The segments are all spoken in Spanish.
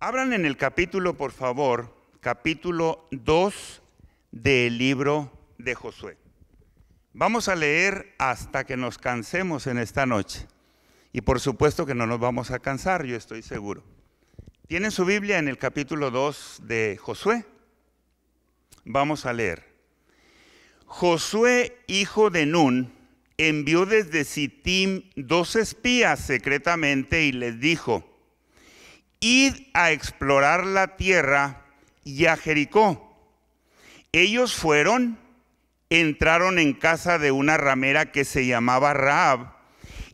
Abran en el capítulo, por favor, capítulo 2 del libro de Josué. Vamos a leer hasta que nos cansemos en esta noche. Y por supuesto que no nos vamos a cansar, yo estoy seguro. ¿Tienen su Biblia en el capítulo 2 de Josué? Vamos a leer. Josué, hijo de Nun, envió desde Sittim dos espías secretamente y les dijo, id a explorar la tierra y a Jericó. Ellos fueron, entraron en casa de una ramera que se llamaba Raab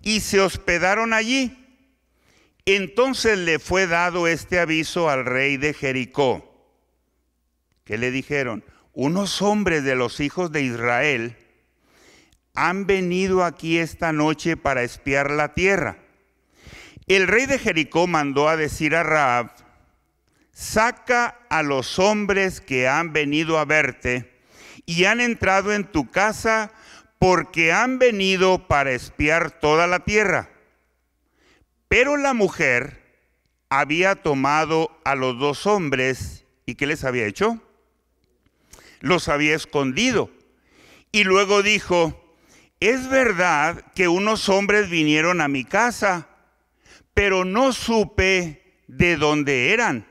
y se hospedaron allí. Entonces le fue dado este aviso al rey de Jericó. que le dijeron? Unos hombres de los hijos de Israel han venido aquí esta noche para espiar la tierra. El rey de Jericó mandó a decir a Raab, saca a los hombres que han venido a verte y han entrado en tu casa porque han venido para espiar toda la tierra. Pero la mujer había tomado a los dos hombres y ¿qué les había hecho? Los había escondido. Y luego dijo, es verdad que unos hombres vinieron a mi casa pero no supe de dónde eran.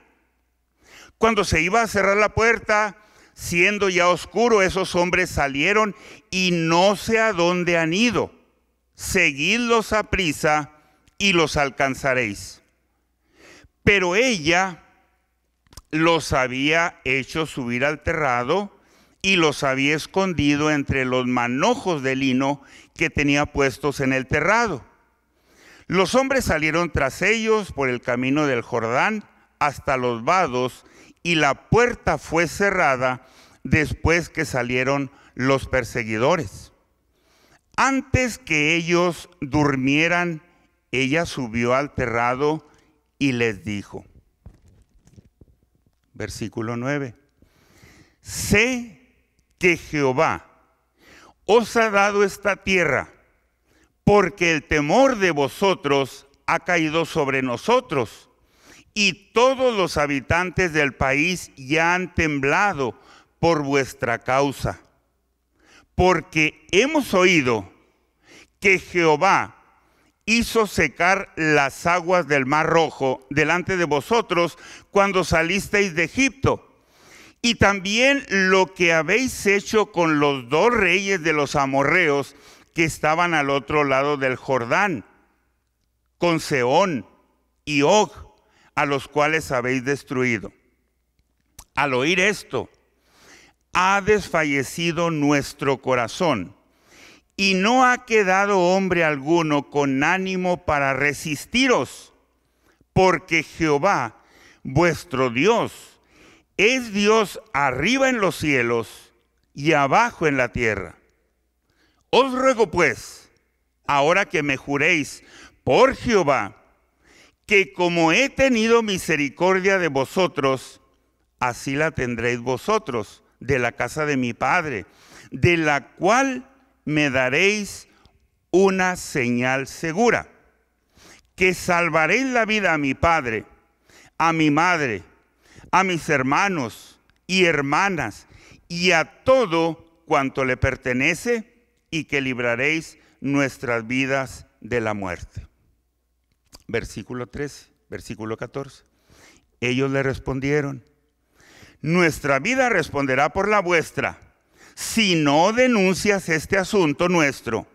Cuando se iba a cerrar la puerta, siendo ya oscuro, esos hombres salieron y no sé a dónde han ido. Seguidlos a prisa y los alcanzaréis. Pero ella los había hecho subir al terrado y los había escondido entre los manojos de lino que tenía puestos en el terrado. Los hombres salieron tras ellos por el camino del Jordán hasta los vados y la puerta fue cerrada después que salieron los perseguidores. Antes que ellos durmieran, ella subió al terrado y les dijo, versículo 9, sé que Jehová os ha dado esta tierra porque el temor de vosotros ha caído sobre nosotros, y todos los habitantes del país ya han temblado por vuestra causa, porque hemos oído que Jehová hizo secar las aguas del mar rojo delante de vosotros cuando salisteis de Egipto. Y también lo que habéis hecho con los dos reyes de los amorreos, que estaban al otro lado del Jordán, con Seón y Og, a los cuales habéis destruido. Al oír esto, ha desfallecido nuestro corazón, y no ha quedado hombre alguno con ánimo para resistiros, porque Jehová, vuestro Dios, es Dios arriba en los cielos y abajo en la tierra. Os ruego pues, ahora que me juréis por Jehová, que como he tenido misericordia de vosotros, así la tendréis vosotros de la casa de mi Padre, de la cual me daréis una señal segura, que salvaréis la vida a mi Padre, a mi Madre, a mis hermanos y hermanas, y a todo cuanto le pertenece y que libraréis nuestras vidas de la muerte. Versículo 13, versículo 14. Ellos le respondieron, nuestra vida responderá por la vuestra si no denuncias este asunto nuestro.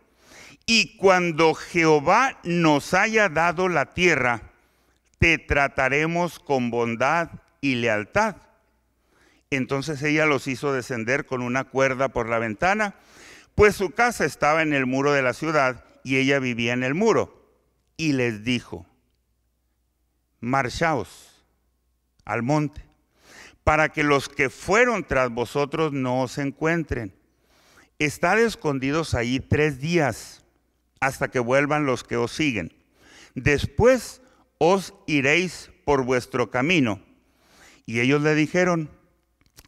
Y cuando Jehová nos haya dado la tierra, te trataremos con bondad y lealtad. Entonces ella los hizo descender con una cuerda por la ventana pues su casa estaba en el muro de la ciudad y ella vivía en el muro. Y les dijo, marchaos al monte, para que los que fueron tras vosotros no os encuentren. Estad escondidos allí tres días, hasta que vuelvan los que os siguen. Después os iréis por vuestro camino. Y ellos le dijeron,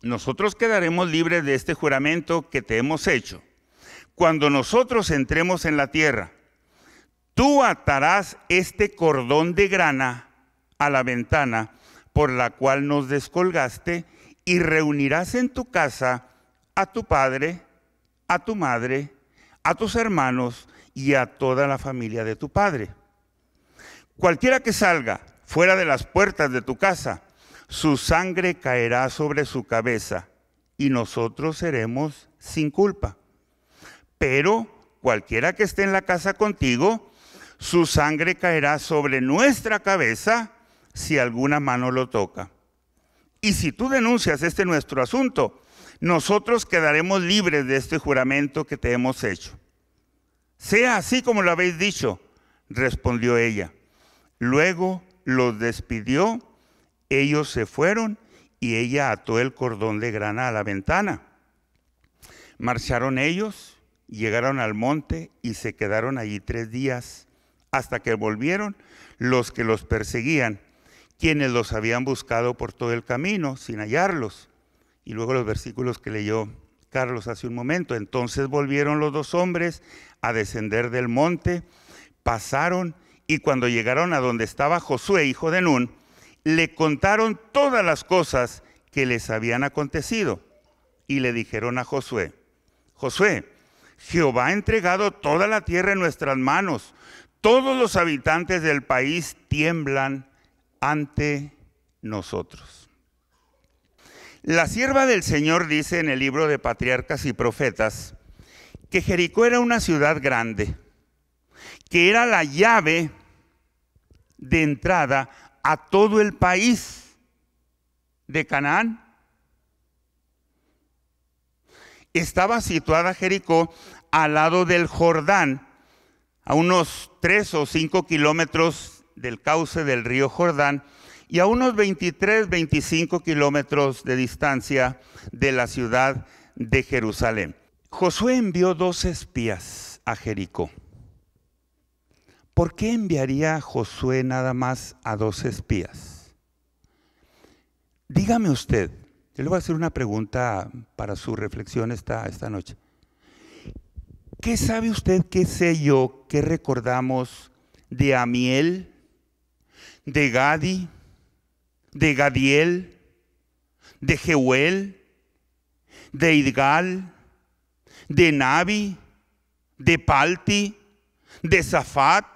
nosotros quedaremos libres de este juramento que te hemos hecho cuando nosotros entremos en la tierra, tú atarás este cordón de grana a la ventana por la cual nos descolgaste y reunirás en tu casa a tu padre, a tu madre, a tus hermanos y a toda la familia de tu padre. Cualquiera que salga fuera de las puertas de tu casa, su sangre caerá sobre su cabeza y nosotros seremos sin culpa pero cualquiera que esté en la casa contigo, su sangre caerá sobre nuestra cabeza si alguna mano lo toca. Y si tú denuncias este nuestro asunto, nosotros quedaremos libres de este juramento que te hemos hecho. Sea así como lo habéis dicho, respondió ella. Luego los despidió, ellos se fueron y ella ató el cordón de grana a la ventana. Marcharon ellos llegaron al monte y se quedaron allí tres días, hasta que volvieron los que los perseguían, quienes los habían buscado por todo el camino sin hallarlos. Y luego los versículos que leyó Carlos hace un momento. Entonces volvieron los dos hombres a descender del monte, pasaron y cuando llegaron a donde estaba Josué, hijo de Nun, le contaron todas las cosas que les habían acontecido y le dijeron a Josué, Josué, Jehová ha entregado toda la tierra en nuestras manos. Todos los habitantes del país tiemblan ante nosotros. La sierva del Señor dice en el libro de Patriarcas y Profetas que Jericó era una ciudad grande, que era la llave de entrada a todo el país de Canaán estaba situada Jericó al lado del Jordán, a unos 3 o 5 kilómetros del cauce del río Jordán y a unos 23, 25 kilómetros de distancia de la ciudad de Jerusalén. Josué envió dos espías a Jericó. ¿Por qué enviaría Josué nada más a dos espías? Dígame usted, le voy a hacer una pregunta para su reflexión esta, esta noche. ¿Qué sabe usted, qué sé yo, qué recordamos de Amiel, de Gadi, de Gadiel, de Jehuel, de Idgal, de Navi, de Palti, de Zafat,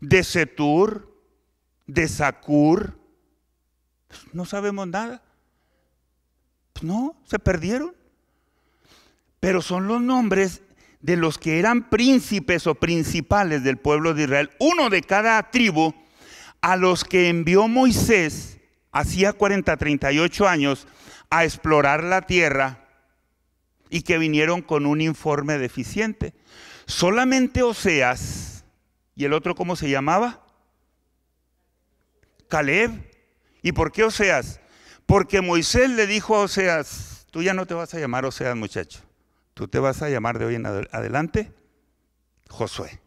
de Setur, de Sakur? No sabemos nada. Pues no, se perdieron. Pero son los nombres de los que eran príncipes o principales del pueblo de Israel, uno de cada tribu, a los que envió Moisés, hacía 40, 38 años, a explorar la tierra y que vinieron con un informe deficiente. Solamente Oseas, ¿y el otro cómo se llamaba? Caleb. ¿Y por qué Oseas? Porque Moisés le dijo a Oseas, tú ya no te vas a llamar Oseas muchacho, tú te vas a llamar de hoy en adelante Josué.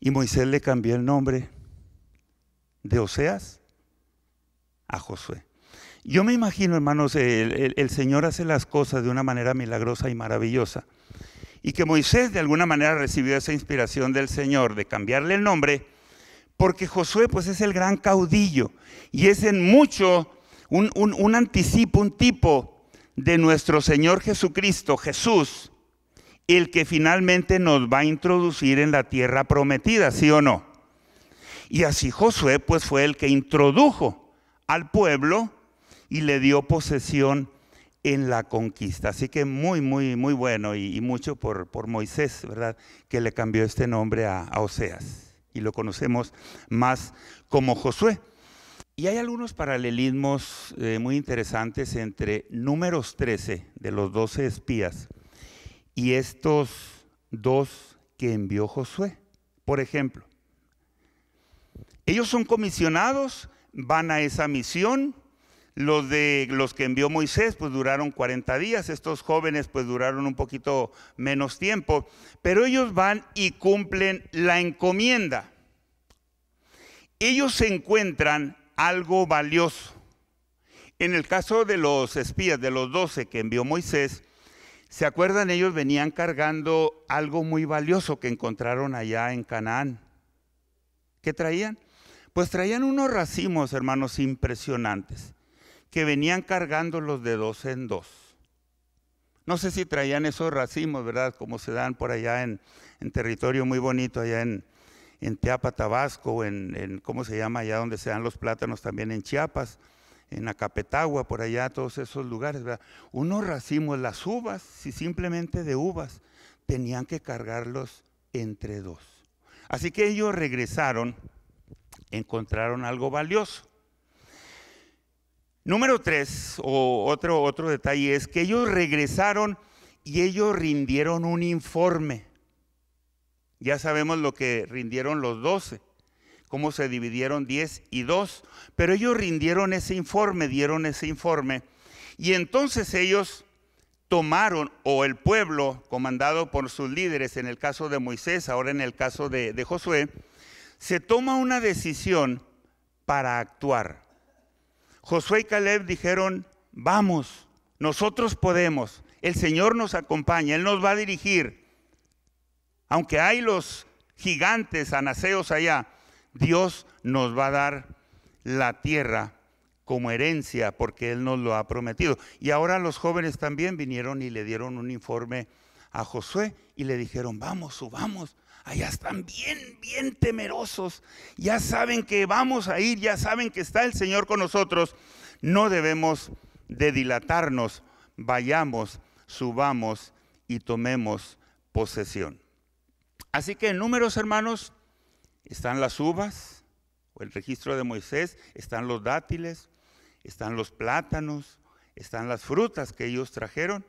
Y Moisés le cambió el nombre de Oseas a Josué. Yo me imagino, hermanos, el, Señor hace las cosas de una manera milagrosa y maravillosa. Y que Moisés de alguna manera recibió esa inspiración del Señor de cambiarle el nombre, porque Josué pues es el gran caudillo y es en mucho un, anticipo, un tipo de nuestro Señor Jesucristo, Jesús, el que finalmente nos va a introducir en la tierra prometida, ¿sí o no? Y así Josué pues fue el que introdujo al pueblo y le dio posesión en la conquista. Así que muy, muy, muy bueno y, mucho por, por, Moisés, ¿verdad? Que le cambió este nombre a Oseas y lo conocemos más como Josué. Y hay algunos paralelismos eh, muy interesantes entre números 13 de los 12 espías y estos dos que envió Josué. Por ejemplo, ellos son comisionados, van a esa misión. Los de los que envió Moisés, pues duraron 40 días, estos jóvenes pues duraron un poquito menos tiempo, pero ellos van y cumplen la encomienda. Ellos se encuentran algo valioso. En el caso de los espías, de los doce que envió Moisés, ¿se acuerdan? Ellos venían cargando algo muy valioso que encontraron allá en Canaán. ¿Qué traían? Pues traían unos racimos, hermanos, impresionantes, que venían cargándolos de dos en dos. No sé si traían esos racimos, ¿verdad? Como se dan por allá en, en territorio muy bonito, allá en, en Teapa, Tabasco, en, ¿cómo se llama? Allá donde se dan los plátanos también en Chiapas, en Acapetagua, por allá, todos esos lugares, ¿verdad? Unos racimos, las uvas, si simplemente de uvas, tenían que cargarlos entre dos. Así que ellos regresaron, encontraron algo valioso. Número tres, o otro, otro detalle, es que ellos regresaron y ellos rindieron un informe. Ya sabemos lo que rindieron los doce, cómo se dividieron diez y dos, pero ellos rindieron ese informe, dieron ese informe, y entonces ellos tomaron, o el pueblo, comandado por sus líderes, en el caso de Moisés, ahora en el caso de, Josué, se toma una decisión para actuar. Josué y Caleb dijeron, vamos, nosotros podemos, el Señor nos acompaña, Él nos va a dirigir. Aunque hay los gigantes anaseos allá, Dios nos va a dar la tierra como herencia porque Él nos lo ha prometido. Y ahora los jóvenes también vinieron y le dieron un informe a Josué y le dijeron, vamos, subamos. Allá están bien, bien temerosos. Ya saben que vamos a ir, ya saben que está el Señor con nosotros. No debemos de dilatarnos. Vayamos, subamos y tomemos posesión. Así que en números, hermanos, están las uvas, o el registro de Moisés, están los dátiles, están los plátanos, están las frutas que ellos trajeron.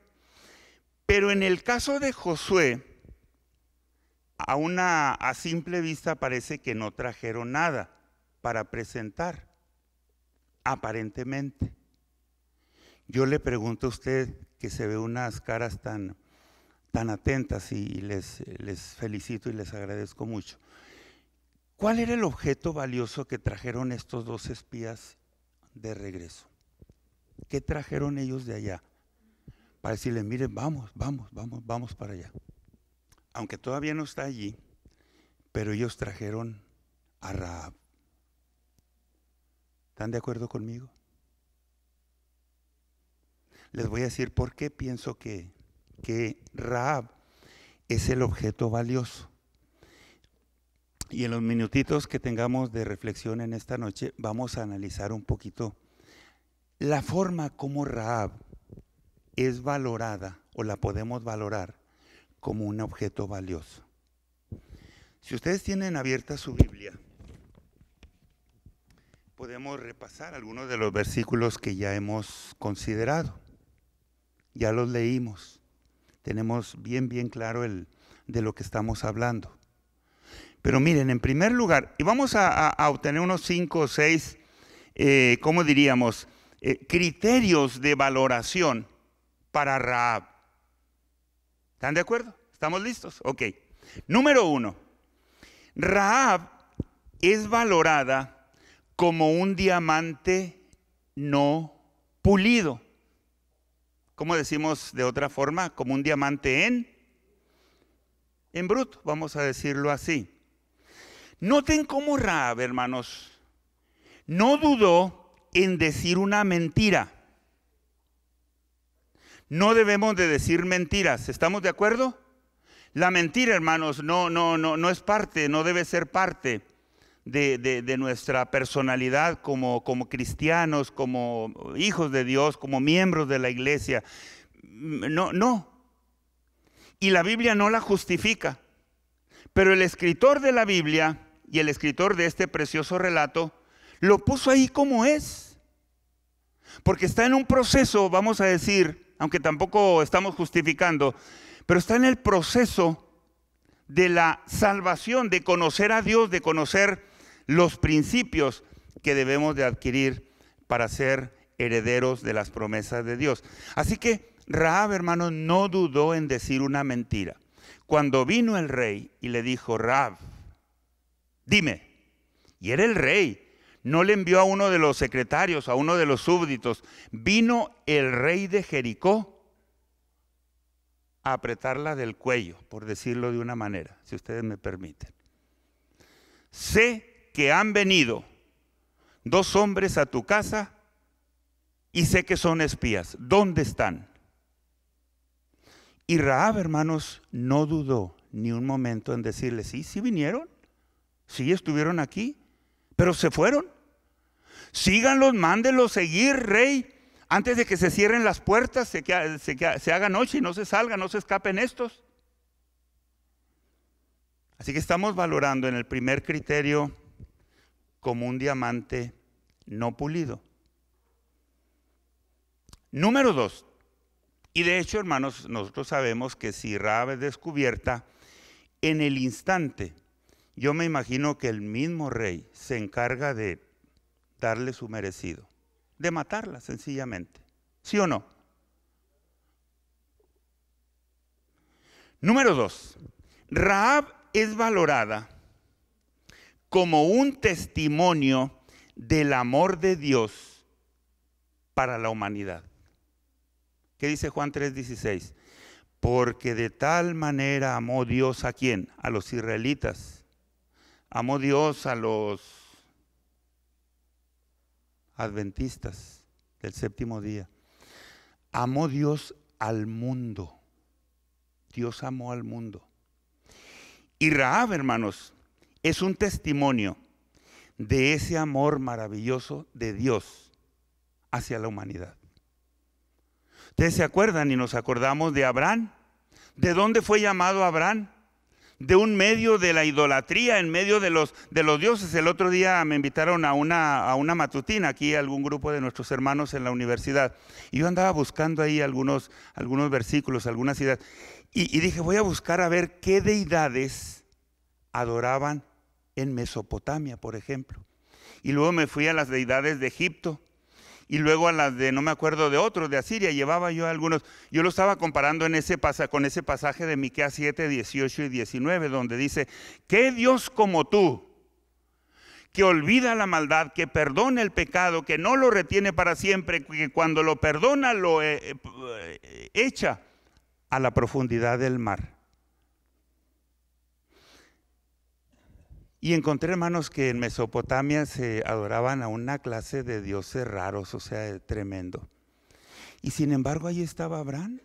Pero en el caso de Josué, a, una, a simple vista parece que no trajeron nada para presentar, aparentemente. Yo le pregunto a usted que se ve unas caras tan tan atentas y les, felicito y les agradezco mucho. ¿Cuál era el objeto valioso que trajeron estos dos espías de regreso? ¿Qué trajeron ellos de allá? Para decirles, miren, vamos, vamos, vamos, vamos para allá. Aunque todavía no está allí, pero ellos trajeron a Raab. ¿Están de acuerdo conmigo? Les voy a decir por qué pienso que que Raab es el objeto valioso. Y en los minutitos que tengamos de reflexión en esta noche, vamos a analizar un poquito la forma como Raab es valorada o la podemos valorar como un objeto valioso. Si ustedes tienen abierta su Biblia, podemos repasar algunos de los versículos que ya hemos considerado. Ya los leímos tenemos bien, bien claro el, de lo que estamos hablando. Pero miren, en primer lugar, y vamos a, obtener unos cinco o seis, eh, ¿cómo diríamos? Eh, criterios de valoración para Raab. ¿Están de acuerdo? ¿Estamos listos? Ok. Número uno, Raab es valorada como un diamante no pulido. ¿cómo decimos de otra forma? Como un diamante en, en bruto, vamos a decirlo así. Noten cómo Raab, hermanos, no dudó en decir una mentira. No debemos de decir mentiras, ¿estamos de acuerdo? La mentira, hermanos, no, no, no, no es parte, no debe ser parte de, nuestra personalidad como, como cristianos, como hijos de Dios, como miembros de la iglesia. Mm, no, no. Y la Biblia no la justifica. Pero el escritor de la Biblia y el escritor de este precioso relato lo puso ahí como es. Porque está en un proceso, vamos a decir, aunque tampoco estamos justificando, pero está en el proceso de la salvación, de conocer a Dios, de conocer los principios que debemos de adquirir para ser herederos de las promesas de Dios. Así que Raab, hermano, no dudó en decir una mentira. Cuando vino el rey y le dijo, Raab, dime, y era el rey, no le envió a uno de los secretarios, a uno de los súbditos, vino el rey de Jericó a apretarla del cuello, por decirlo de una manera, si ustedes me permiten. Sé que han venido dos hombres a tu casa y sé que son espías. ¿Dónde están? Y Raab, hermanos, no dudó ni un momento en decirle, sí, sí vinieron, sí estuvieron aquí, pero se fueron. Síganlos, mándenlos seguir, rey, antes de que se cierren las puertas, se, se, haga noche y no se salgan no se escapen estos. Así que estamos valorando en el primer criterio como un diamante no pulido. Número dos, y de hecho hermanos, nosotros sabemos que si Raab es descubierta, en el instante, yo me imagino que el mismo rey se encarga de darle su merecido, de matarla sencillamente, ¿sí o no? Número dos, Raab es valorada como un testimonio del amor de Dios para la humanidad. ¿Qué dice Juan 3:16? Porque de tal manera amó Dios a quién? A los israelitas. Amó Dios a los adventistas del séptimo día. Amó Dios al mundo. Dios amó al mundo. Y Raab, hermanos, es un testimonio de ese amor maravilloso de Dios hacia la humanidad. Ustedes se acuerdan y nos acordamos de Abraham. ¿De dónde fue llamado Abraham? De un medio de la idolatría, en medio de los, de los dioses. El otro día me invitaron a una, a una matutina aquí, algún grupo de nuestros hermanos en la universidad. Y yo andaba buscando ahí algunos, algunos versículos, algunas ideas. Y, y dije, voy a buscar a ver qué deidades adoraban en Mesopotamia, por ejemplo. Y luego me fui a las deidades de Egipto y luego a las de, no me acuerdo de otros, de Asiria. Llevaba yo algunos. Yo lo estaba comparando en ese pasa, con ese pasaje de Miqueas 7, 18 y 19, donde dice, ¿qué Dios como tú? que olvida la maldad, que perdona el pecado, que no lo retiene para siempre, que cuando lo perdona lo eh, eh, echa a la profundidad del mar. Y encontré, hermanos, que en Mesopotamia se adoraban a una clase de dioses raros, o sea, tremendo. Y sin embargo, ahí estaba Abraham.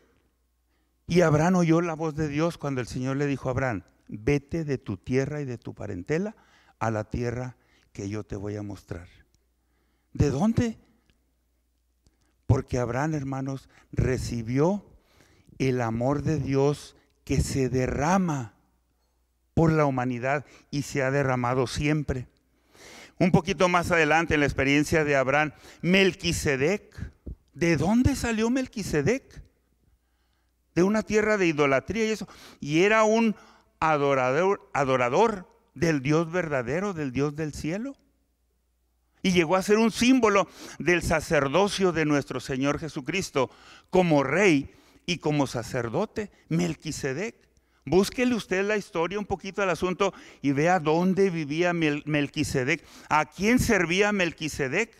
Y Abraham oyó la voz de Dios cuando el Señor le dijo a Abraham, vete de tu tierra y de tu parentela a la tierra que yo te voy a mostrar. ¿De dónde? Porque Abraham, hermanos, recibió el amor de Dios que se derrama por la humanidad y se ha derramado siempre. Un poquito más adelante en la experiencia de Abraham, Melquisedec. ¿De dónde salió Melquisedec? De una tierra de idolatría y eso. Y era un adorador, adorador del Dios verdadero, del Dios del cielo. Y llegó a ser un símbolo del sacerdocio de nuestro Señor Jesucristo como rey y como sacerdote, Melquisedec. Búsquele usted la historia un poquito del asunto y vea dónde vivía Melquisedec, a quién servía Melquisedec,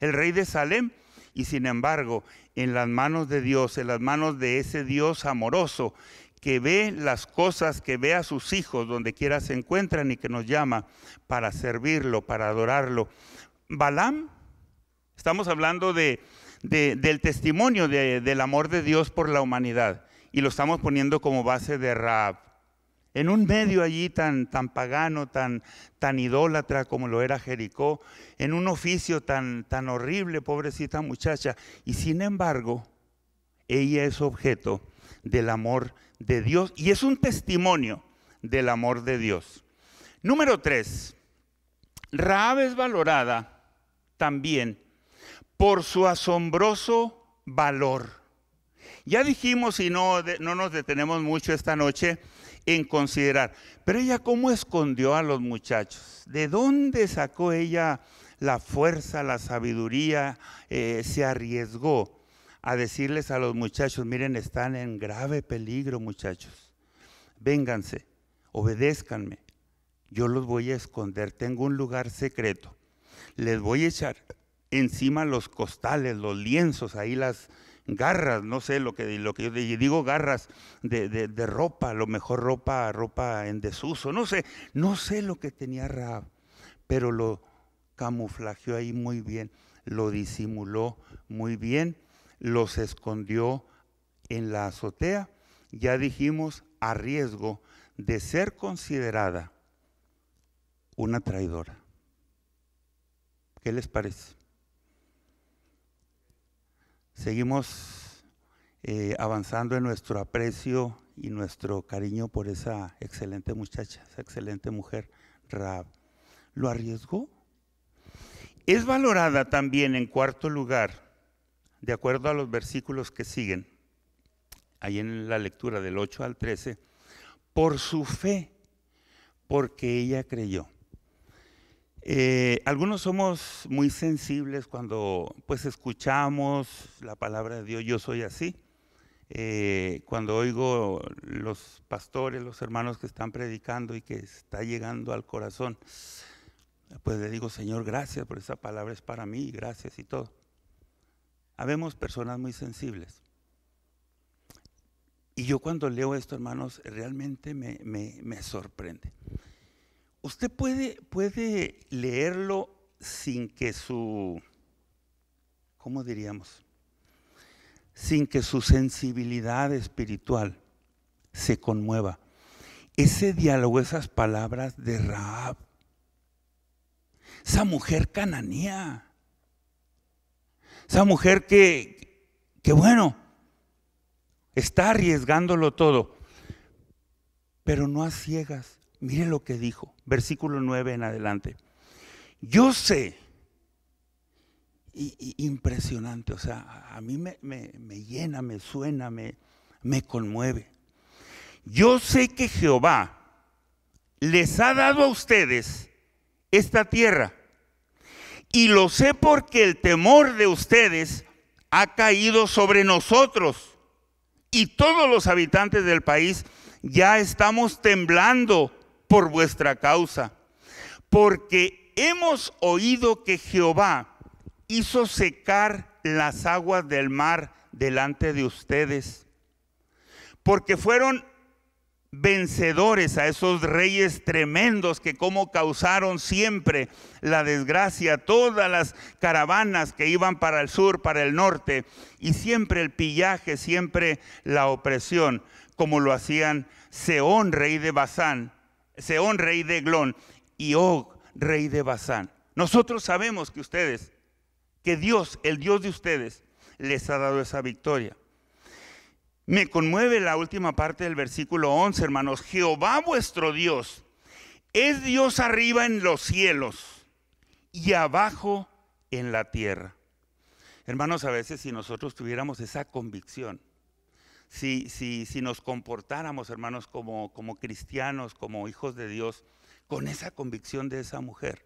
el rey de Salem. Y sin embargo, en las manos de Dios, en las manos de ese Dios amoroso que ve las cosas, que ve a sus hijos donde quiera se encuentran y que nos llama para servirlo, para adorarlo. Balaam, estamos hablando de, del testimonio del amor de Dios por la humanidad y lo estamos poniendo como base de Raab. En un medio allí tan, tan pagano, tan, tan idólatra como lo era Jericó, en un oficio tan, tan horrible, pobrecita muchacha, y sin embargo, ella es objeto del amor de Dios y es un testimonio del amor de Dios. Número tres, Raab es valorada también por su asombroso valor. Ya dijimos y no, no nos detenemos mucho esta noche en considerar, pero ella cómo escondió a los muchachos, de dónde sacó ella la fuerza, la sabiduría, eh, se arriesgó a decirles a los muchachos, miren, están en grave peligro muchachos, vénganse, obedézcanme, yo los voy a esconder, tengo un lugar secreto, les voy a echar encima los costales, los lienzos, ahí las, garras, no sé, lo que, lo que yo digo, garras de, de, ropa, lo mejor ropa, ropa en desuso, no sé, no sé lo que tenía Raab, pero lo camuflajeó ahí muy bien, lo disimuló muy bien, los escondió en la azotea, ya dijimos, a riesgo de ser considerada una traidora. ¿Qué les parece? Seguimos eh, avanzando en nuestro aprecio y nuestro cariño por esa excelente muchacha, esa excelente mujer, Raab. ¿Lo arriesgó? Es valorada también en cuarto lugar, de acuerdo a los versículos que siguen, ahí en la lectura del 8 al 13, por su fe, porque ella creyó. Eh, algunos somos muy sensibles cuando pues escuchamos la palabra de Dios, yo soy así. Eh, cuando oigo los pastores, los hermanos que están predicando y que está llegando al corazón, pues le digo, Señor, gracias por esa palabra, es para mí, gracias y todo. Habemos personas muy sensibles. Y yo cuando leo esto, hermanos, realmente me sorprende usted puede, puede leerlo sin que su, ¿cómo diríamos? Sin que su sensibilidad espiritual se conmueva. Ese diálogo, esas palabras de Raab, esa mujer cananía, esa mujer que, que bueno, está arriesgándolo todo, pero no a ciegas. Mire lo que dijo, versículo 9 en adelante. Yo sé, impresionante, o sea, a mí me, llena, me suena, me conmueve. Yo sé que Jehová les ha dado a ustedes esta tierra. Y lo sé porque el temor de ustedes ha caído sobre nosotros. Y todos los habitantes del país ya estamos temblando por vuestra causa, porque hemos oído que Jehová hizo secar las aguas del mar delante de ustedes, porque fueron vencedores a esos reyes tremendos que como causaron siempre la desgracia, todas las caravanas que iban para el sur, para el norte, y siempre el pillaje, siempre la opresión, como lo hacían Seón, rey de Basán, Seón, rey de Glón, y Og, oh, rey de Basán. Nosotros sabemos que ustedes, que Dios, el Dios de ustedes, les ha dado esa victoria. Me conmueve la última parte del versículo 11, hermanos. Jehová vuestro Dios es Dios arriba en los cielos y abajo en la tierra. Hermanos, a veces si nosotros tuviéramos esa convicción si, nos comportáramos, hermanos, como, como cristianos, como hijos de Dios, con esa convicción de esa mujer.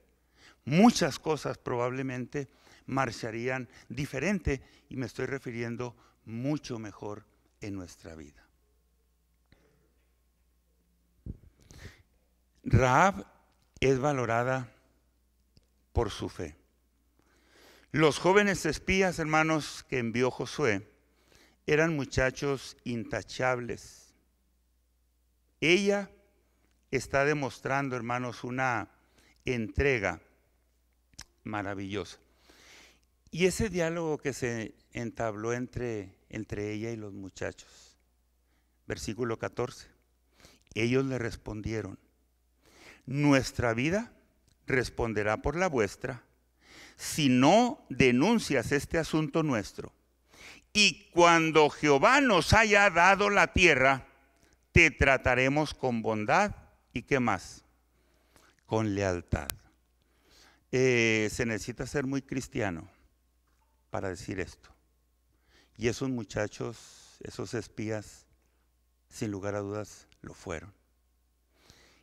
Muchas cosas probablemente marcharían diferente y me estoy refiriendo mucho mejor en nuestra vida. Raab es valorada por su fe. Los jóvenes espías, hermanos, que envió Josué, eran muchachos intachables. Ella está demostrando, hermanos, una entrega maravillosa. Y ese diálogo que se entabló entre, entre ella y los muchachos, versículo 14, ellos le respondieron, nuestra vida responderá por la vuestra si no denuncias este asunto nuestro y cuando Jehová nos haya dado la tierra, te trataremos con bondad y qué más, con lealtad. Eh, se necesita ser muy cristiano para decir esto. Y esos muchachos, esos espías, sin lugar a dudas, lo fueron.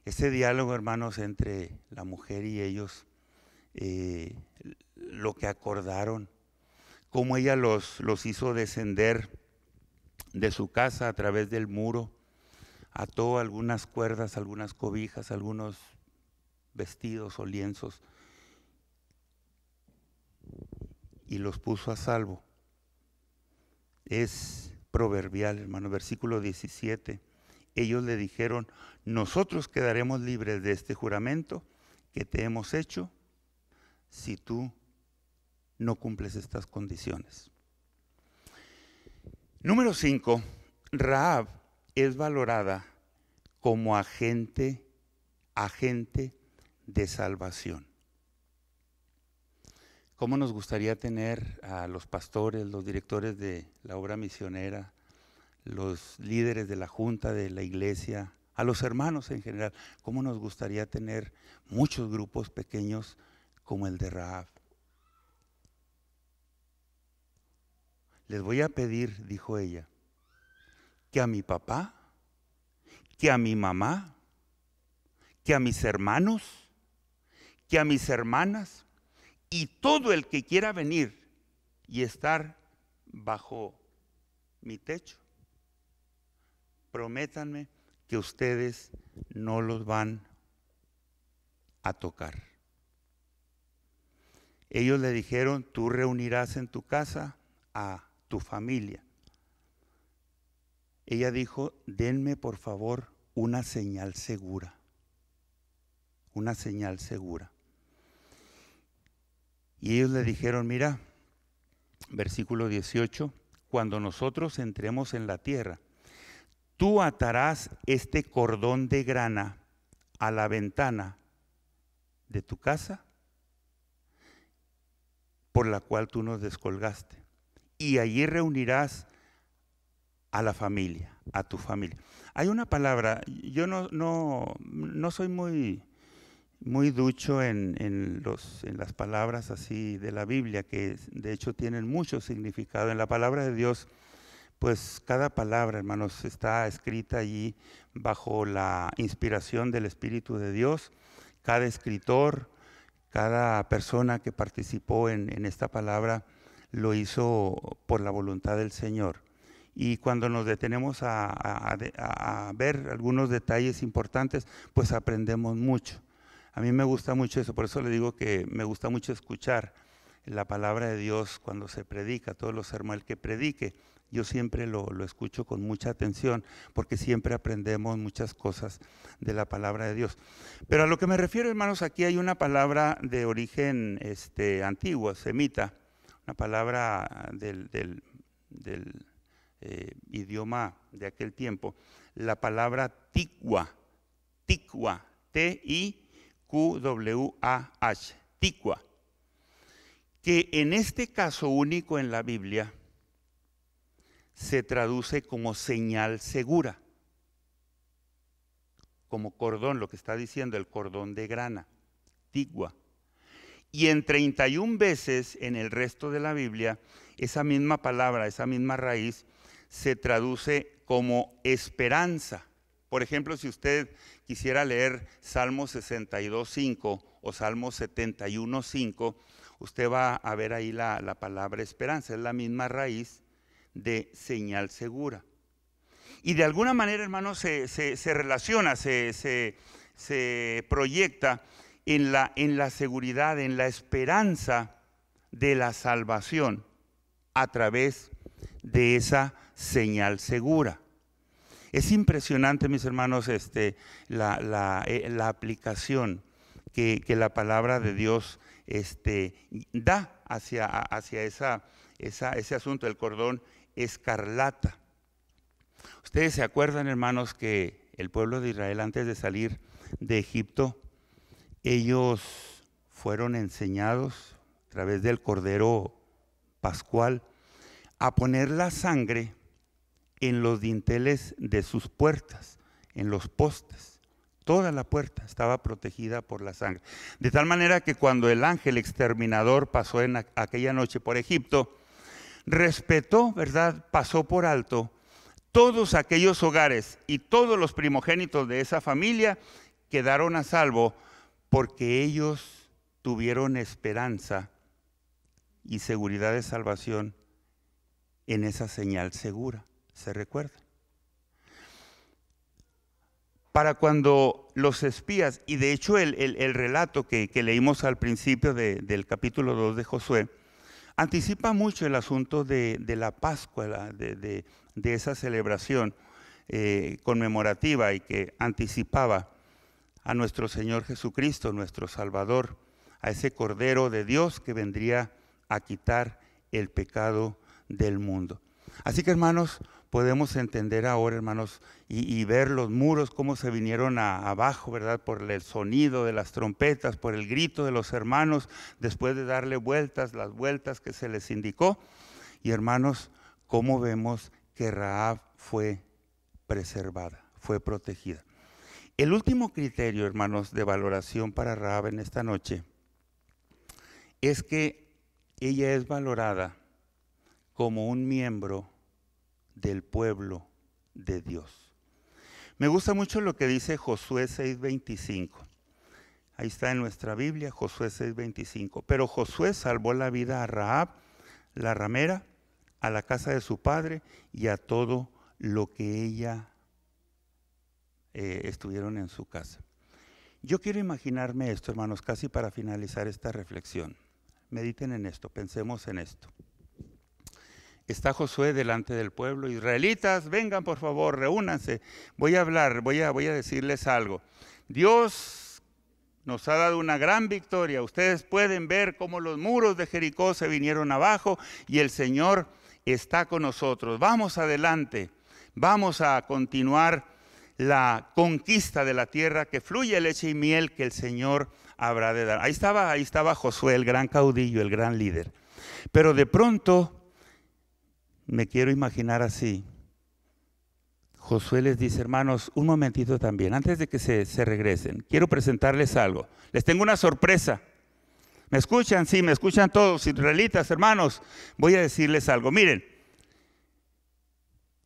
Ese diálogo, hermanos, entre la mujer y ellos, eh, lo que acordaron, cómo ella los, los hizo descender de su casa a través del muro, ató algunas cuerdas, algunas cobijas, algunos vestidos o lienzos y los puso a salvo. Es proverbial, hermano, versículo 17. Ellos le dijeron, nosotros quedaremos libres de este juramento que te hemos hecho si tú no cumples estas condiciones. Número 5. Raab es valorada como agente, agente de salvación. ¿Cómo nos gustaría tener a los pastores, los directores de la obra misionera, los líderes de la junta de la iglesia, a los hermanos en general? ¿Cómo nos gustaría tener muchos grupos pequeños como el de Raab? Les voy a pedir, dijo ella, que a mi papá, que a mi mamá, que a mis hermanos, que a mis hermanas y todo el que quiera venir y estar bajo mi techo, prométanme que ustedes no los van a tocar. Ellos le dijeron, tú reunirás en tu casa a tu familia. Ella dijo, denme por favor una señal segura, una señal segura. Y ellos le dijeron, mira, versículo 18, cuando nosotros entremos en la tierra, tú atarás este cordón de grana a la ventana de tu casa por la cual tú nos descolgaste y allí reunirás a la familia, a tu familia. Hay una palabra, yo no, soy muy, muy ducho en, los, en las palabras así de la Biblia, que de hecho tienen mucho significado. En la palabra de Dios, pues cada palabra, hermanos, está escrita allí bajo la inspiración del Espíritu de Dios. Cada escritor, cada persona que participó en esta palabra, lo hizo por la voluntad del Señor. Y cuando nos detenemos a, ver algunos detalles importantes, pues aprendemos mucho. A mí me gusta mucho eso, por eso le digo que me gusta mucho escuchar la palabra de Dios cuando se predica, todos los sermones que predique. Yo siempre lo, lo, escucho con mucha atención porque siempre aprendemos muchas cosas de la palabra de Dios. Pero a lo que me refiero, hermanos, aquí hay una palabra de origen este, antiguo, semita, palabra del, eh, idioma de aquel tiempo, la palabra ticua, ticua, T-I-Q-W-A-H, ticua, que en este caso único en la Biblia se traduce como señal segura, como cordón, lo que está diciendo el cordón de grana, ticua. Y en 31 veces en el resto de la Biblia, esa misma palabra, esa misma raíz, se traduce como esperanza. Por ejemplo, si usted quisiera leer Salmo 62.5 o Salmo 71.5, usted va a ver ahí la, palabra esperanza, es la misma raíz de señal segura. Y de alguna manera, hermano, se, relaciona, se, se, proyecta en la, en la seguridad, en la esperanza de la salvación a través de esa señal segura. Es impresionante, mis hermanos, este, la, eh, aplicación que, la palabra de Dios este, da hacia, hacia esa, esa, ese asunto del cordón escarlata. Ustedes se acuerdan, hermanos, que el pueblo de Israel antes de salir de Egipto ellos fueron enseñados a través del Cordero Pascual a poner la sangre en los dinteles de sus puertas, en los postes. Toda la puerta estaba protegida por la sangre. De tal manera que cuando el ángel exterminador pasó en aquella noche por Egipto, respetó, ¿verdad? Pasó por alto todos aquellos hogares y todos los primogénitos de esa familia quedaron a salvo porque ellos tuvieron esperanza y seguridad de salvación en esa señal segura. ¿Se recuerda? Para cuando los espías, y de hecho el, relato que, leímos al principio del capítulo 2 de Josué, anticipa mucho el asunto de, la Pascua, de, esa celebración eh, conmemorativa y que anticipaba a nuestro Señor Jesucristo, nuestro Salvador, a ese Cordero de Dios que vendría a quitar el pecado del mundo. Así que hermanos, podemos entender ahora, hermanos, y, ver los muros, cómo se vinieron abajo, ¿verdad? Por el sonido de las trompetas, por el grito de los hermanos, después de darle vueltas, las vueltas que se les indicó. Y hermanos, cómo vemos que Raab fue preservada, fue protegida. El último criterio, hermanos, de valoración para Raab en esta noche es que ella es valorada como un miembro del pueblo de Dios. Me gusta mucho lo que dice Josué 6:25. Ahí está en nuestra Biblia, Josué 6:25. Pero Josué salvó la vida a Raab, la ramera, a la casa de su padre y a todo lo que ella eh, estuvieron en su casa. Yo quiero imaginarme esto, hermanos, casi para finalizar esta reflexión. Mediten en esto, pensemos en esto. Está Josué delante del pueblo, israelitas, vengan por favor, reúnanse. Voy a hablar, voy a, voy a decirles algo. Dios nos ha dado una gran victoria. Ustedes pueden ver cómo los muros de Jericó se vinieron abajo y el Señor está con nosotros. Vamos adelante, vamos a continuar la conquista de la tierra que fluye leche y miel que el Señor habrá de dar. Ahí estaba, ahí estaba Josué, el gran caudillo, el gran líder. Pero de pronto, me quiero imaginar así. Josué les dice, hermanos, un momentito también, antes de que se, se regresen, quiero presentarles algo. Les tengo una sorpresa. ¿Me escuchan? Sí, me escuchan todos, israelitas, hermanos. Voy a decirles algo. Miren,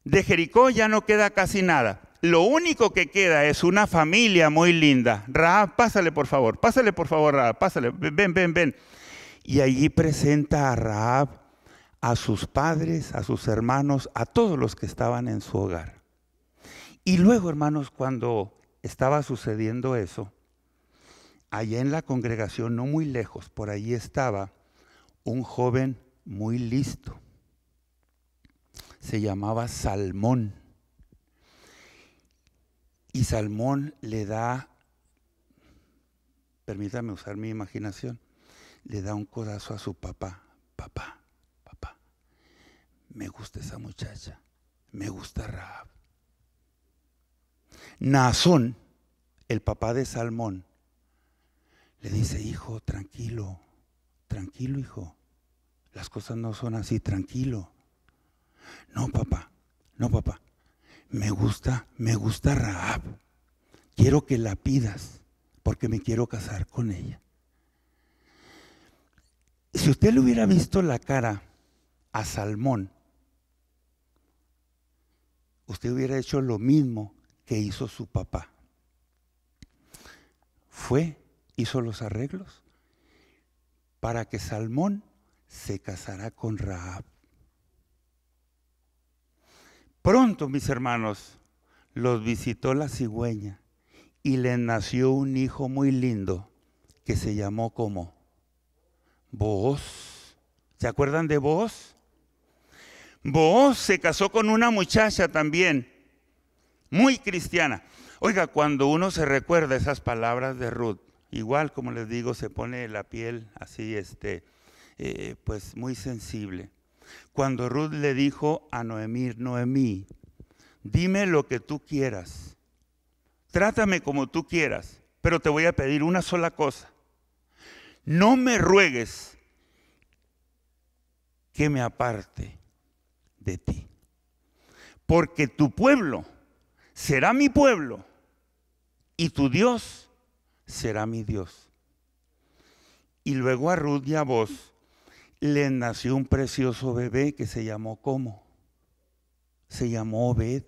de Jericó ya no queda casi nada lo único que queda es una familia muy linda. Raab, pásale por favor, pásale por favor, Raab, pásale, ven, ven, ven. Y allí presenta a Raab a sus padres, a sus hermanos, a todos los que estaban en su hogar. Y luego, hermanos, cuando estaba sucediendo eso, allá en la congregación, no muy lejos, por allí estaba un joven muy listo. Se llamaba Salmón. Y Salmón le da, permítame usar mi imaginación, le da un codazo a su papá, papá, papá, me gusta esa muchacha, me gusta Rahab. Nazón, el papá de Salmón, le dice, hijo, tranquilo, tranquilo, hijo, las cosas no son así, tranquilo. No, papá, no, papá, me gusta, me gusta Raab. Quiero que la pidas porque me quiero casar con ella. Si usted le hubiera visto la cara a Salmón, usted hubiera hecho lo mismo que hizo su papá. Fue, hizo los arreglos para que Salmón se casara con Raab. Pronto, mis hermanos, los visitó la cigüeña y le nació un hijo muy lindo que se llamó como Vos. ¿Se acuerdan de Vos? Vos se casó con una muchacha también, muy cristiana. Oiga, cuando uno se recuerda esas palabras de Ruth, igual como les digo, se pone la piel así, este, eh, pues muy sensible. Cuando Ruth le dijo a Noemí, Noemí, dime lo que tú quieras, trátame como tú quieras, pero te voy a pedir una sola cosa. No me ruegues que me aparte de ti, porque tu pueblo será mi pueblo y tu Dios será mi Dios. Y luego a Ruth y a vos le nació un precioso bebé que se llamó ¿cómo? Se llamó Obed.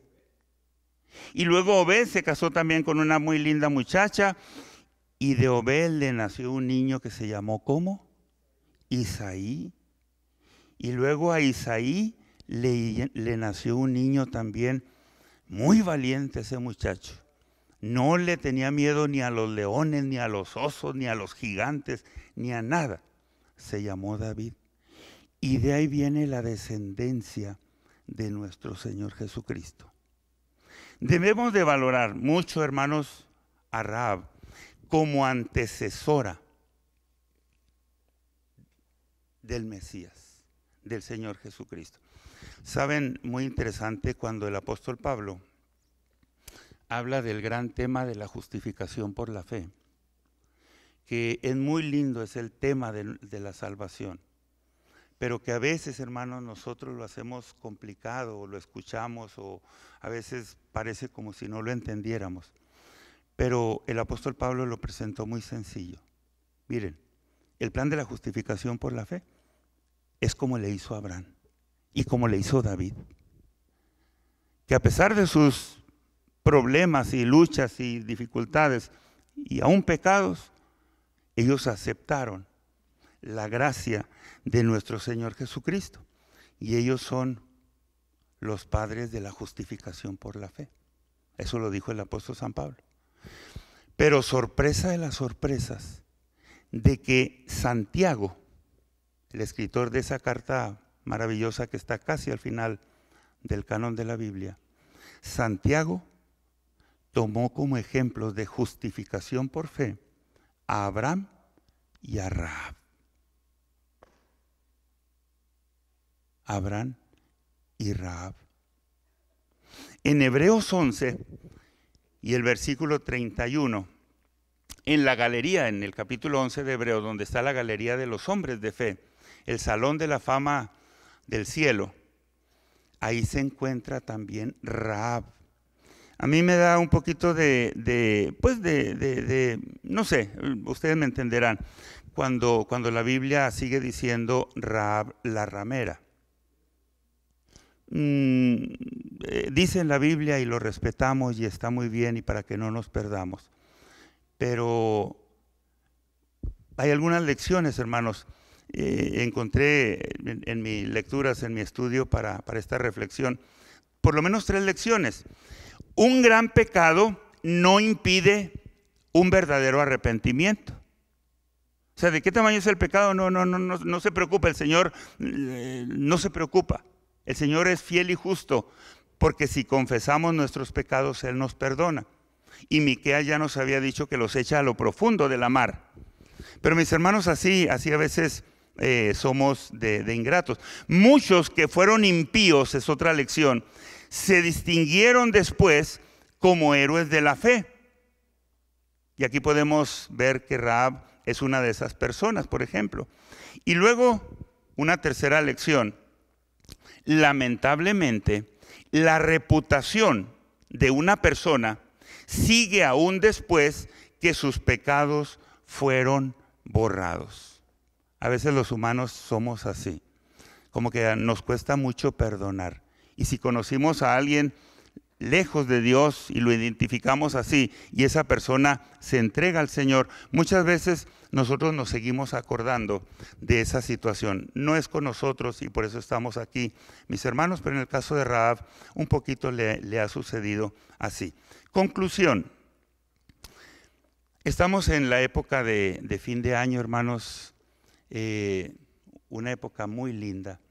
Y luego Obed se casó también con una muy linda muchacha y de Obed le nació un niño que se llamó ¿cómo? Isaí. Y luego a Isaí le, le nació un niño también muy valiente ese muchacho. No le tenía miedo ni a los leones, ni a los osos, ni a los gigantes, ni a nada. Se llamó David. Y de ahí viene la descendencia de nuestro Señor Jesucristo. Debemos de valorar mucho, hermanos, a Rab como antecesora del Mesías, del Señor Jesucristo. Saben, muy interesante cuando el apóstol Pablo habla del gran tema de la justificación por la fe, que es muy lindo, es el tema de la salvación pero que a veces, hermanos, nosotros lo hacemos complicado, o lo escuchamos, o a veces parece como si no lo entendiéramos. Pero el apóstol Pablo lo presentó muy sencillo. Miren, el plan de la justificación por la fe es como le hizo Abraham y como le hizo David, que a pesar de sus problemas y luchas y dificultades y aún pecados, ellos aceptaron la gracia de nuestro Señor Jesucristo. Y ellos son los padres de la justificación por la fe. Eso lo dijo el apóstol San Pablo. Pero sorpresa de las sorpresas, de que Santiago, el escritor de esa carta maravillosa que está casi al final del canon de la Biblia, Santiago tomó como ejemplos de justificación por fe a Abraham y a Raab. Abraham y Raab. En Hebreos 11 y el versículo 31, en la galería, en el capítulo 11 de Hebreos, donde está la galería de los hombres de fe, el salón de la fama del cielo, ahí se encuentra también Raab. A mí me da un poquito de, pues de, no sé, ustedes me entenderán, cuando, cuando la Biblia sigue diciendo Raab la ramera. Mm, eh, dice en la Biblia y lo respetamos y está muy bien y para que no nos perdamos. Pero hay algunas lecciones, hermanos. Eh, encontré en, mis lecturas, en mi estudio para, esta reflexión, por lo menos tres lecciones. Un gran pecado no impide un verdadero arrepentimiento. O sea, ¿de qué tamaño es el pecado? No, no, no, no, se preocupa, el Señor eh, no se preocupa. El Señor es fiel y justo, porque si confesamos nuestros pecados, Él nos perdona. Y Miqueas ya nos había dicho que los echa a lo profundo de la mar. Pero mis hermanos, así, así a veces eh, somos de, de ingratos. Muchos que fueron impíos, es otra lección, se distinguieron después como héroes de la fe. Y aquí podemos ver que Raab es una de esas personas, por ejemplo. Y luego, una tercera lección Lamentablemente, la reputación de una persona sigue aún después que sus pecados fueron borrados. A veces los humanos somos así, como que nos cuesta mucho perdonar. Y si conocimos a alguien lejos de Dios y lo identificamos así, y esa persona se entrega al Señor, muchas veces nosotros nos seguimos acordando de esa situación. No es con nosotros y por eso estamos aquí, mis hermanos, pero en el caso de Raab un poquito le, ha sucedido así. Conclusión. Estamos en la época de, fin de año, hermanos, eh, una época muy linda.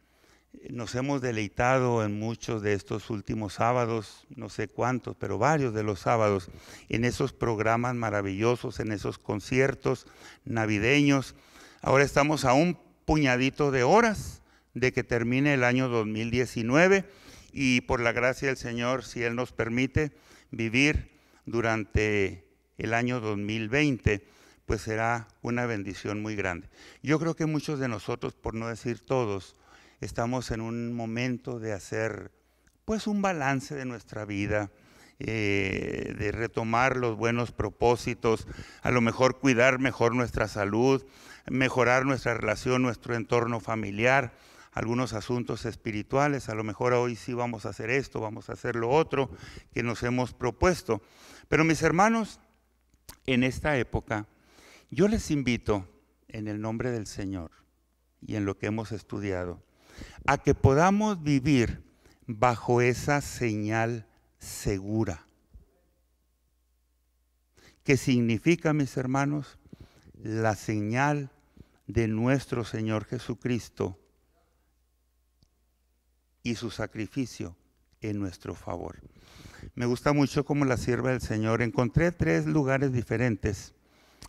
Nos hemos deleitado en muchos de estos últimos sábados, no sé cuántos, pero varios de los sábados, en esos programas maravillosos, en esos conciertos navideños. Ahora estamos a un puñadito de horas de que termine el año 2019 y por la gracia del Señor, si Él nos permite vivir durante el año 2020, pues será una bendición muy grande. Yo creo que muchos de nosotros, por no decir todos, estamos en un momento de hacer pues un balance de nuestra vida, eh, de retomar los buenos propósitos, a lo mejor cuidar mejor nuestra salud, mejorar nuestra relación, nuestro entorno familiar, algunos asuntos espirituales, a lo mejor hoy sí vamos a hacer esto, vamos a hacer lo otro que nos hemos propuesto. Pero mis hermanos, en esta época, yo les invito en el nombre del Señor y en lo que hemos estudiado, a que podamos vivir bajo esa señal segura. ¿Qué significa, mis hermanos? La señal de nuestro Señor Jesucristo y su sacrificio en nuestro favor. Me gusta mucho como la sierva del Señor. Encontré tres lugares diferentes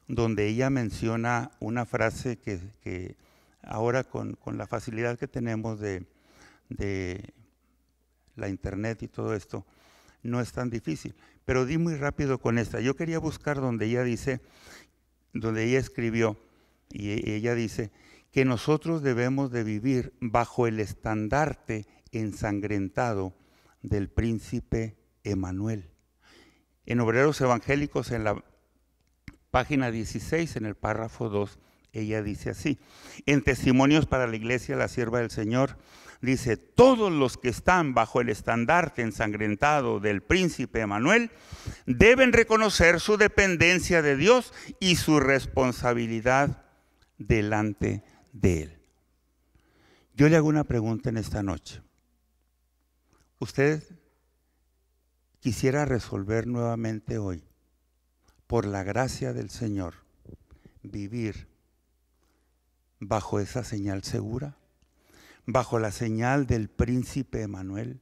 donde ella menciona una frase que, que ahora con, la facilidad que tenemos de, de, la internet y todo esto, no es tan difícil. Pero di muy rápido con esta. Yo quería buscar donde ella dice, donde ella escribió, y e, ella dice, que nosotros debemos de vivir bajo el estandarte ensangrentado del príncipe Emanuel. En Obreros Evangélicos, en la página 16, en el párrafo 2, ella dice así. En Testimonios para la Iglesia, la sierva del Señor, dice, todos los que están bajo el estandarte ensangrentado del príncipe Emanuel deben reconocer su dependencia de Dios y su responsabilidad delante de Él. Yo le hago una pregunta en esta noche. Usted quisiera resolver nuevamente hoy, por la gracia del Señor, vivir bajo esa señal segura, bajo la señal del príncipe Emanuel.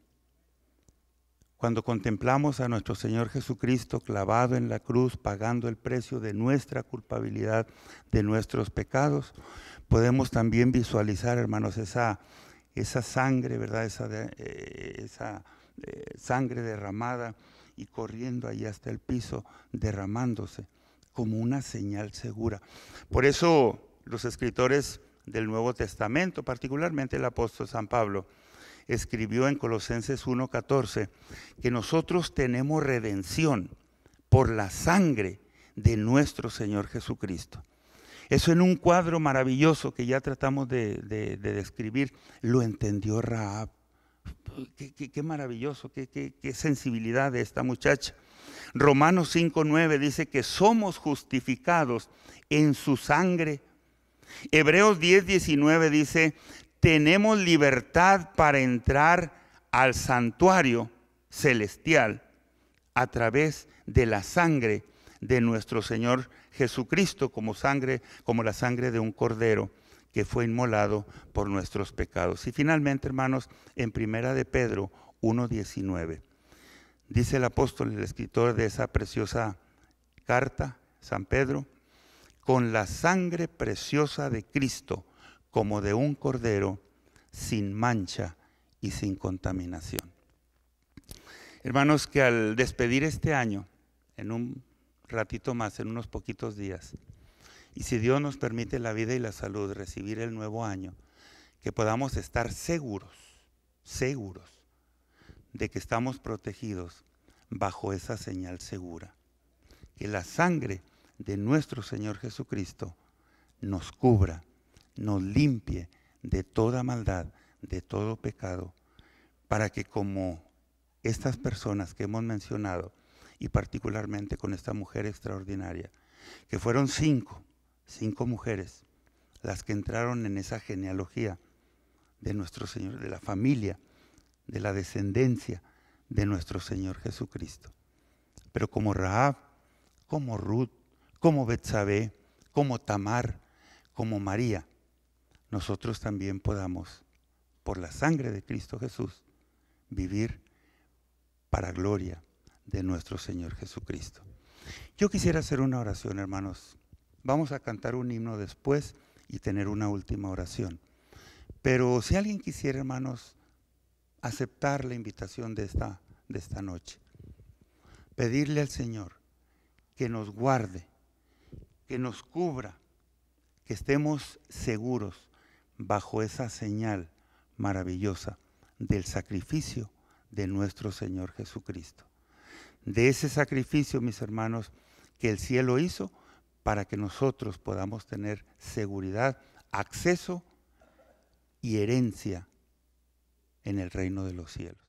Cuando contemplamos a nuestro Señor Jesucristo clavado en la cruz, pagando el precio de nuestra culpabilidad, de nuestros pecados, podemos también visualizar, hermanos, esa, esa sangre, ¿verdad? Esa, eh, esa eh, sangre derramada y corriendo ahí hasta el piso, derramándose como una señal segura. Por eso los escritores del Nuevo Testamento, particularmente el apóstol San Pablo, escribió en Colosenses 1.14 que nosotros tenemos redención por la sangre de nuestro Señor Jesucristo. Eso en un cuadro maravilloso que ya tratamos de, describir, lo entendió Raab. Qué, maravilloso, qué, qué, sensibilidad de esta muchacha. Romanos 5.9 dice que somos justificados en su sangre Hebreos 10, 19 dice, tenemos libertad para entrar al santuario celestial a través de la sangre de nuestro Señor Jesucristo como sangre, como la sangre de un cordero que fue inmolado por nuestros pecados. Y finalmente, hermanos, en Primera de Pedro 1:19. Dice el apóstol, el escritor de esa preciosa carta, San Pedro, con la sangre preciosa de Cristo, como de un cordero, sin mancha y sin contaminación. Hermanos, que al despedir este año, en un ratito más, en unos poquitos días, y si Dios nos permite la vida y la salud, recibir el nuevo año, que podamos estar seguros, seguros, de que estamos protegidos bajo esa señal segura, que la sangre de nuestro Señor Jesucristo nos cubra, nos limpie de toda maldad, de todo pecado, para que como estas personas que hemos mencionado, y particularmente con esta mujer extraordinaria, que fueron cinco, cinco mujeres, las que entraron en esa genealogía de nuestro Señor, de la familia, de la descendencia de nuestro Señor Jesucristo. Pero como Raab, como Ruth, como Betsabé, como Tamar, como María, nosotros también podamos, por la sangre de Cristo Jesús, vivir para gloria de nuestro Señor Jesucristo. Yo quisiera hacer una oración, hermanos. Vamos a cantar un himno después y tener una última oración. Pero si alguien quisiera, hermanos, aceptar la invitación de esta, de esta noche, pedirle al Señor que nos guarde que nos cubra, que estemos seguros bajo esa señal maravillosa del sacrificio de nuestro Señor Jesucristo. De ese sacrificio, mis hermanos, que el cielo hizo para que nosotros podamos tener seguridad, acceso y herencia en el reino de los cielos.